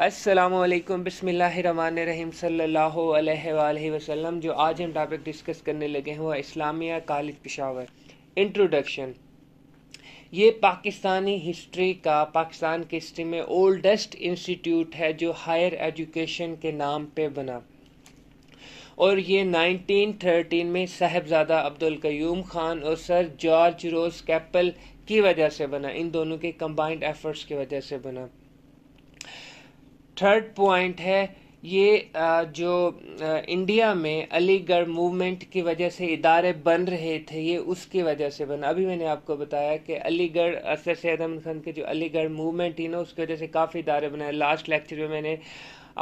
असलकम बसमीम सल्लल्लाहु अलैहि वसल्लम जो आज हम टॉपिक डिस्कस करने लगे हैं वह इस्लामिया कॉलेज पिशावर इंट्रोडक्शन ये पाकिस्तानी हिस्ट्री का पाकिस्तान की हिस्ट्री में ओल्डेस्ट इंस्टीट्यूट है जो हायर एजुकेशन के नाम पे बना और ये 1913 में साहबजादा अब्दुल क्यूम खान और सर जॉर्ज रोज कैपल की वजह से बना इन दोनों के कम्बाइंड एफर्ट्स की वजह से बना थर्ड पॉइंट है ये जो इंडिया में अलीगढ़ मूवमेंट की वजह से इदारे बन रहे थे ये उसकी वजह से बना अभी मैंने आपको बताया कि अलीगढ़ असर सैद अहमद खान के जो अलीगढ़ मूवमेंट थी ना उसकी वजह से काफ़ी इदारे बनाए लास्ट लेक्चर में मैंने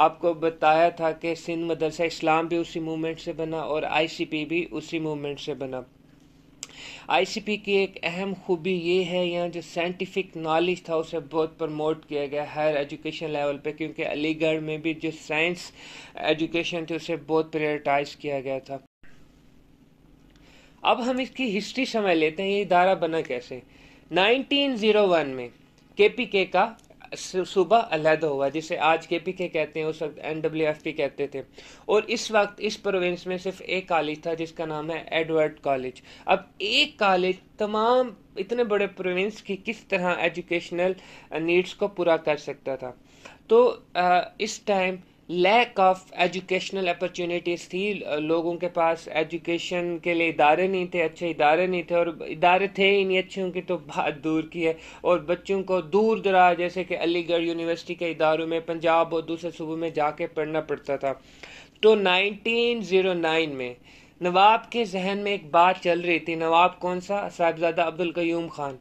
आपको बताया था कि सिंध मदरसा इस्लाम भी उसी मूवमेंट से बना और आईसीपी भी उसी मूवमेंट से बना आईसीपी की एक अहम खूबी ये है यहाँ जो साइंटिफिक नॉलेज था उसे बहुत प्रमोट किया गया हायर एजुकेशन लेवल पे क्योंकि अलीगढ़ में भी जो साइंस एजुकेशन थी उसे बहुत प्रायोरिटाइज किया गया था अब हम इसकी हिस्ट्री समझ लेते हैं ये इदारा बना कैसे 1901 में केपीके का सुबह अलहदा हुआ जिसे आज के पी के कहते हैं उस वक्त एन डब्ल्यू एफ पी कहते थे और इस वक्त इस प्रोविंस में सिर्फ एक कॉलेज था जिसका नाम है एडवर्ड कॉलेज अब एक कॉलेज तमाम इतने बड़े प्रोविंस की किस तरह एजुकेशनल नीड्स को पूरा कर सकता था तो इस time lack of educational opportunities थी लोगों के पास एजुकेशन के लिए इदारे नहीं थे अच्छे इदारे नहीं थे और इदारे थे ही नहीं अच्छे की तो बात दूर की है और बच्चों को दूर दराज जैसे कि अलीगढ़ यूनिवर्सिटी के इदारों में पंजाब और दूसरे सूबों में जाके पढ़ना पड़ता था तो 1909 में नवाब के जहन में एक बात चल रही थी नवाब कौन सा साहिबजादा अब्दुल कयूम खान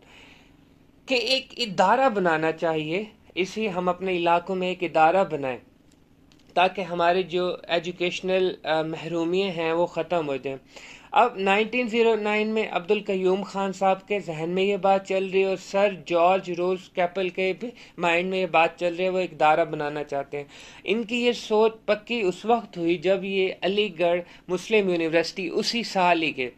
के एक इदारा बनाना चाहिए इसी हम अपने इलाकों में एक इदारा बनाएं ताकि हमारे जो एजुकेशनल महरूमियाँ हैं वो ख़त्म हो जाएं अब 1909 में अब्दुल क्यूम खान साहब के जहन में ये बात चल रही है और सर जॉर्ज रोज कैपल के भी माइंड में ये बात चल रही है वो एक दारा बनाना चाहते हैं इनकी ये सोच पक्की उस वक्त हुई जब ये अलीगढ़ मुस्लिम यूनिवर्सिटी उसी साल ही के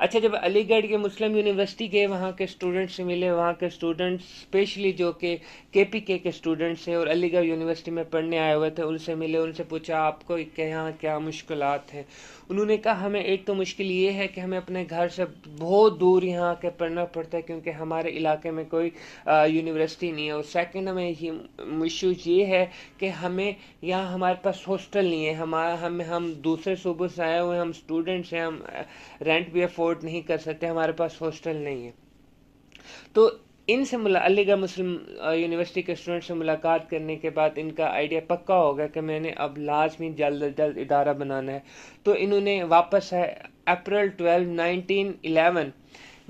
अच्छा जब अलीगढ़ के मुस्लिम यूनिवर्सिटी गए वहाँ के स्टूडेंट्स से मिले वहाँ के स्टूडेंट्स स्पेशली जो के के पी के के स्टूडेंट्स हैं और अलीगढ़ यूनिवर्सिटी में पढ़ने आए हुए थे उनसे मिले उनसे पूछा आपको के यहाँ क्या मुश्किल हैं उन्होंने कहा हमें एक तो मुश्किल ये है कि हमें अपने घर से बहुत दूर यहाँ आके पढ़ना पड़ता है क्योंकि हमारे इलाके में कोई यूनिवर्सिटी नहीं है और सेकेंड हमें ये इशूज ये है कि हमें यहाँ हमारे पास हॉस्टल नहीं है हमारा हम हम दूसरे सूबों से आए हुए हम स्टूडेंट्स हैं हम रेंट भी अफोर्ड नहीं कर सकते हमारे पास हॉस्टल नहीं है तो इनसे मुला अलीगढ़ मुस्लिम यूनिवर्सिटी के स्टूडेंट से मुलाकात करने के बाद इनका आइडिया पक्का हो गया कि मैंने अब लाजमी जल्द अज जल्द इदारा बनाना है तो इन्होंने वापस है अप्रैल ट्वेल्व नाइनटीन इलेवन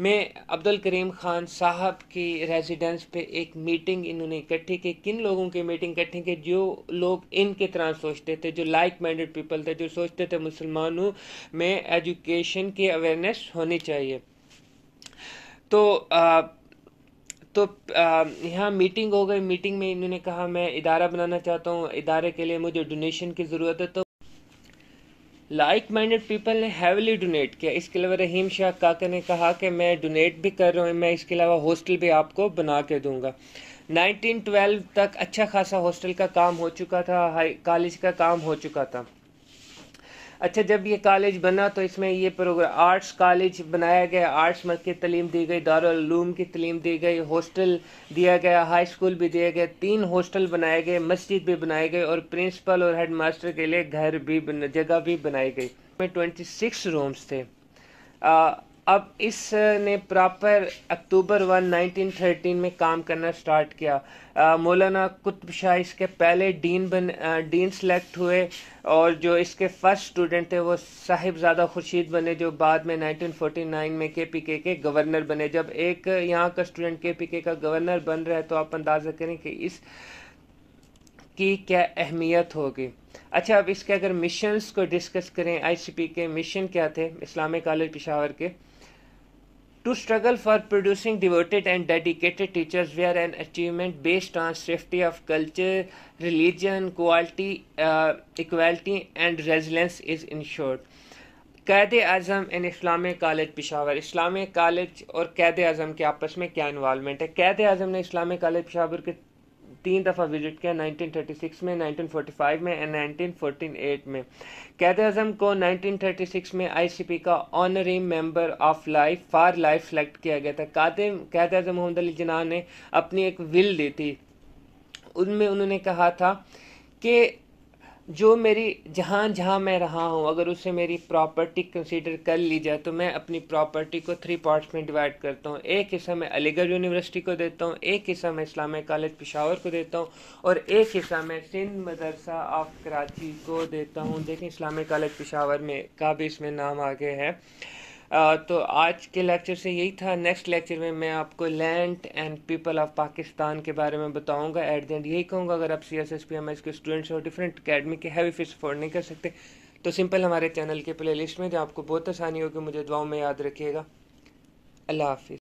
मैं अब्दुल करीम खान साहब की रेजिडेंस पे एक मीटिंग इन्होंने इकट्ठी की किन लोगों की मीटिंग इकट्ठी की जो लोग इनके तरह सोचते थे जो लाइक माइंडेड पीपल थे जो सोचते थे मुसलमानों में एजुकेशन की अवेयरनेस होनी चाहिए तो आ, तो यहाँ मीटिंग हो गई मीटिंग में इन्होंने कहा मैं इदारा बनाना चाहता हूँ इदारे के लिए मुझे डोनेशन की ज़रूरत है तो लाइक माइंडेड पीपल ने हैवली डोनेट किया इसके अलावा रहीम शाह काका ने कहा कि मैं डोनेट भी कर रहा हूँ मैं इसके अलावा हॉस्टल भी आपको बना के दूंगा 1912 तक अच्छा खासा हॉस्टल का काम हो चुका था हाई कॉलेज का काम हो चुका था अच्छा जब ये कॉलेज बना तो इसमें ये प्रोग्राम आर्ट्स कॉलेज बनाया गया आर्ट्स मत की तलीम दी गई दारूम की तलीम दी गई हॉस्टल दिया गया हाई स्कूल भी दिया गया तीन हॉस्टल बनाए गए मस्जिद भी बनाई गई और प्रिंसिपल और हेड मास्टर के लिए घर भी जगह भी बनाई गई ट्वेंटी सिक्स रूम्स थे आ, अब इसने प्रॉपर अक्टूबर वन 1913 में काम करना स्टार्ट किया मौलाना कुतुब शाह इसके पहले डीन बन डीन सेलेक्ट हुए और जो इसके फर्स्ट स्टूडेंट थे वो साहिबजादा खुर्शीद बने जो बाद में 1949 में के पी के के गवर्नर बने जब एक यहाँ का स्टूडेंट के पी के का गवर्नर बन रहा है तो आप अंदाज़ा करें कि इस की क्या अहमियत होगी अच्छा अब इसके अगर मिशंस को डिस्कस करें आईसीपी के मिशन क्या थे इस्लामिक कॉलेज पिशावर के to struggle for producing devoted and dedicated teachers we are an achievement based on safety of culture religion quality equality and resilience is ensured Quaid Azam in Islamic College Peshawar Islamic College और कैद अज़म के आपस में क्या involvement है कैद अज़म ने Islamic College Peshawar के तीन दफ़ा विजिट किया 1936 में 1945 में एंड 1948 में कैद अजम को 1936 में आईसीपी का honorary member of life for life select किया गया था कैद अजम मोहम्मद अली जना ने अपनी एक विल दी थी उनमें उन्होंने कहा था कि जो मेरी जहाँ जहाँ मैं रहा हूँ अगर उसे मेरी प्रॉपर्टी कंसीडर कर ली जाए तो मैं अपनी प्रॉपर्टी को थ्री पार्ट्स में डिवाइड करता हूँ एक हिस्सा मैं अलीगढ़ यूनिवर्सिटी को देता हूँ एक हिस्सा मैं इस्लामिक कॉलेज पिशावर को देता हूँ और एक हिस्सा मैं सिंध मदरसा ऑफ कराची को देता हूँ देखें इस्लामिक कॉलेज पिशावर में का भी इसमें नाम आगे है तो आज के लेक्चर से यही था नेक्स्ट लेक्चर में मैं आपको land and people of Pakistan के बारे में बताऊंगा एट द एंड यही कहूँगा अगर आप C S S P M S के स्टूडेंट्स और डिफरेंट अकेडमी के हैवी फीस अफोर्ड नहीं कर सकते तो सिंपल हमारे चैनल के प्ले लिस्ट में जो आपको बहुत आसानी होगी मुझे दुआओं में याद रखिएगा अल्लाह हाफिज़